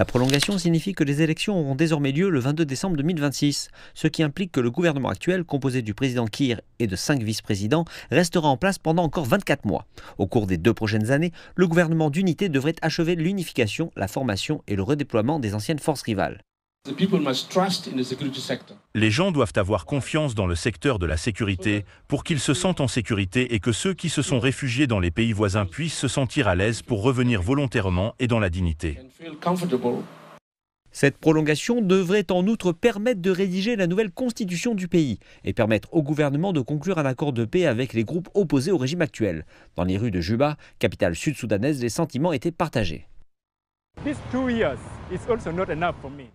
La prolongation signifie que les élections auront désormais lieu le 22 décembre 2026, ce qui implique que le gouvernement actuel, composé du président Kir et de cinq vice-présidents, restera en place pendant encore 24 mois. Au cours des deux prochaines années, le gouvernement d'unité devrait achever l'unification, la formation et le redéploiement des anciennes forces rivales. Les gens doivent avoir confiance dans le secteur de la sécurité pour qu'ils se sentent en sécurité et que ceux qui se sont réfugiés dans les pays voisins puissent se sentir à l'aise pour revenir volontairement et dans la dignité. Cette prolongation devrait en outre permettre de rédiger la nouvelle constitution du pays et permettre au gouvernement de conclure un accord de paix avec les groupes opposés au régime actuel. Dans les rues de Juba, capitale sud-soudanaise, les sentiments étaient partagés.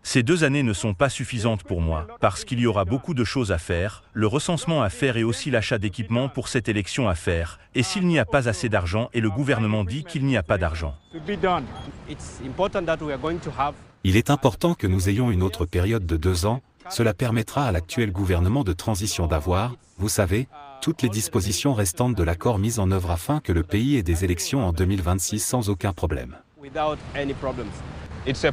Ces deux années ne sont pas suffisantes pour moi, parce qu'il y aura beaucoup de choses à faire, le recensement à faire et aussi l'achat d'équipements pour cette élection à faire, et s'il n'y a pas assez d'argent et le gouvernement dit qu'il n'y a pas d'argent. Il est important que nous ayons une autre période de deux ans, cela permettra à l'actuel gouvernement de transition d'avoir, vous savez, toutes les dispositions restantes de l'accord mises en œuvre afin que le pays ait des élections en 2026 sans aucun problème. C'est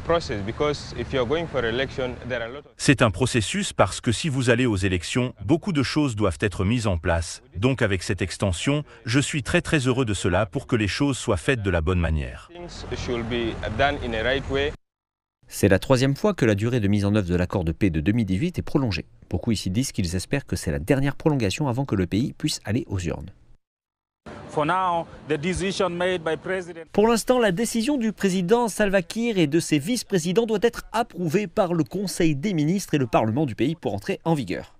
un processus parce que si vous allez aux élections, beaucoup de choses doivent être mises en place. Donc avec cette extension, je suis très très heureux de cela pour que les choses soient faites de la bonne manière. C'est la troisième fois que la durée de mise en œuvre de l'accord de paix de 2018 est prolongée. Beaucoup ici disent qu'ils espèrent que c'est la dernière prolongation avant que le pays puisse aller aux urnes. Pour l'instant, la décision du président Salva Kiir et de ses vice-présidents doit être approuvée par le Conseil des ministres et le Parlement du pays pour entrer en vigueur.